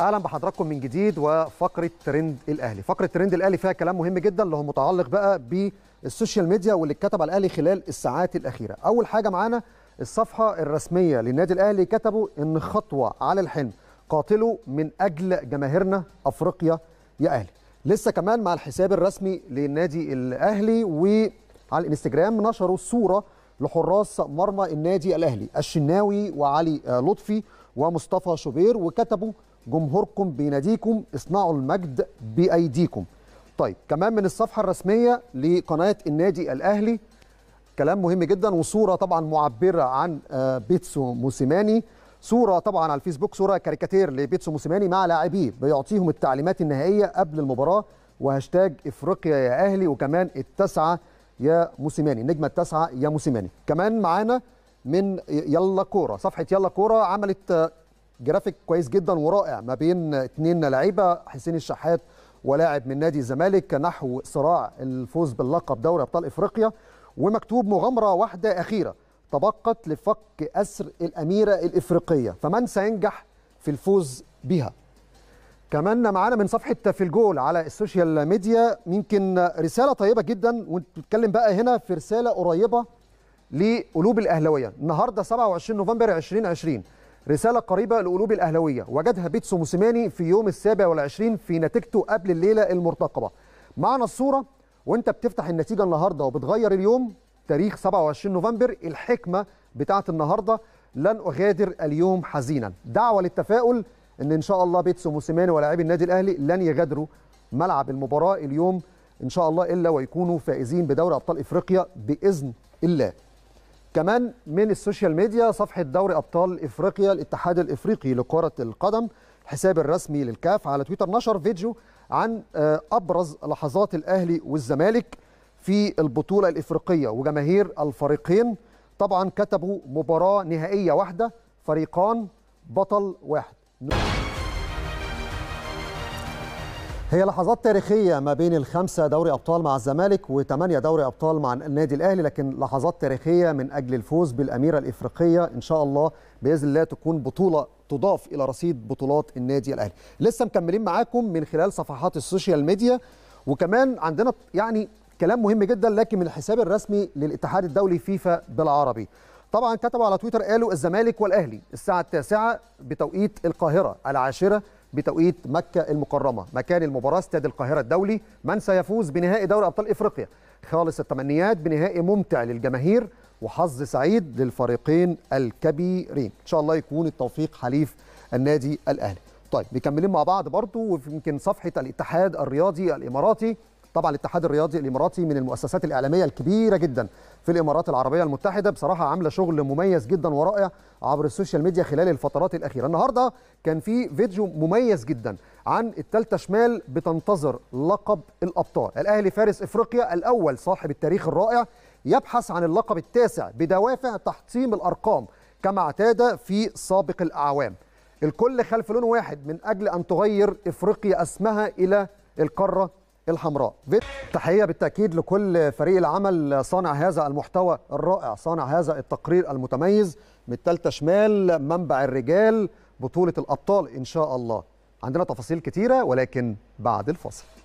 اهلا بحضراتكم من جديد وفقره ترند الاهلي فقره ترند الاهلي فيها كلام مهم جدا اللي هو متعلق بقى بالسوشيال ميديا واللي اتكتب على الاهلي خلال الساعات الاخيره اول حاجه معانا الصفحه الرسميه للنادي الاهلي كتبوا ان خطوه على الحلم قاتلوا من اجل جماهيرنا افريقيا يا اهلي لسه كمان مع الحساب الرسمي للنادي الاهلي وعلى الانستجرام نشروا صوره لحراس مرمى النادي الاهلي الشناوي وعلي آه، لطفي ومصطفى شوبير وكتبوا جمهوركم بيناديكم اصنعوا المجد بايديكم طيب كمان من الصفحه الرسميه لقناه النادي الاهلي كلام مهم جدا وصوره طبعا معبره عن آه، بيتسو موسيماني صوره طبعا على الفيسبوك صوره كاريكاتير لبيتسو موسيماني مع لاعبيه بيعطيهم التعليمات النهائيه قبل المباراه وهاشتاج افريقيا يا اهلي وكمان التسعه يا موسيماني نجمه التسعه يا موسيماني كمان معانا من يلا كوره صفحه يلا كوره عملت جرافيك كويس جدا ورائع ما بين اثنين لعيبه حسين الشحات ولاعب من نادي الزمالك نحو صراع الفوز باللقب دوري ابطال افريقيا ومكتوب مغامره واحده اخيره تبقت لفك اسر الاميره الافريقيه فمن سينجح في الفوز بها كمان معانا من صفحه في الجول على السوشيال ميديا يمكن رساله طيبه جدا وانت بتتكلم بقى هنا في رساله قريبه لقلوب الاهلاويه النهارده 27 نوفمبر 2020 رساله قريبه لقلوب الاهلاويه وجدها بيتسو موسيماني في يوم السابع والعشرين في نتيجته قبل الليله المرتقبه معنا الصوره وانت بتفتح النتيجه النهارده وبتغير اليوم تاريخ 27 نوفمبر الحكمه بتاعه النهارده لن اغادر اليوم حزينا دعوه للتفاؤل ان ان شاء الله بيتسو موسيماني ولاعبي النادي الاهلي لن يغادروا ملعب المباراه اليوم ان شاء الله الا ويكونوا فائزين بدوري ابطال افريقيا باذن الله كمان من السوشيال ميديا صفحة دوري أبطال إفريقيا الاتحاد الإفريقي لكرة القدم الحساب الرسمي للكاف على تويتر نشر فيديو عن آه، أبرز لحظات الأهلي والزمالك في البطولة الإفريقية وجماهير الفريقين طبعا كتبوا مباراة نهائية واحدة فريقان بطل واحد هي لحظات تاريخية ما بين الخمسة دوري أبطال مع الزمالك وثمانية دوري أبطال مع النادي الأهلي لكن لحظات تاريخية من أجل الفوز بالأميرة الإفريقية إن شاء الله بإذن الله تكون بطولة تضاف إلى رصيد بطولات النادي الأهلي لسه مكملين معاكم من خلال صفحات السوشيال ميديا وكمان عندنا يعني كلام مهم جدا لكن من الحساب الرسمي للاتحاد الدولي فيفا بالعربي طبعا كتبوا على تويتر قالوا الزمالك والأهلي الساعة التاسعة بتوقيت القاهرة العاشرة بتوقيت مكة المكرمة مكان المباراة استاد القاهرة الدولي من سيفوز بنهائي دوري أبطال إفريقيا خالص التمنيات بنهائي ممتع للجماهير وحظ سعيد للفريقين الكبيرين إن شاء الله يكون التوفيق حليف النادي الأهلي طيب مكملين مع بعض برضو ويمكن صفحة الاتحاد الرياضي الإماراتي طبعا الاتحاد الرياضي الاماراتي من المؤسسات الاعلاميه الكبيره جدا في الامارات العربيه المتحده بصراحه عامله شغل مميز جدا ورائع عبر السوشيال ميديا خلال الفترات الاخيره النهارده كان في فيديو مميز جدا عن الثالثه شمال بتنتظر لقب الابطال الاهلي فارس افريقيا الاول صاحب التاريخ الرائع يبحث عن اللقب التاسع بدوافع تحطيم الارقام كما اعتاد في سابق الاعوام الكل خلف لون واحد من اجل ان تغير افريقيا اسمها الى القاره الحمراء تحية بالتأكيد لكل فريق العمل صانع هذا المحتوى الرائع صانع هذا التقرير المتميز من التالتة شمال منبع الرجال بطولة الأبطال إن شاء الله عندنا تفاصيل كتيرة ولكن بعد الفاصل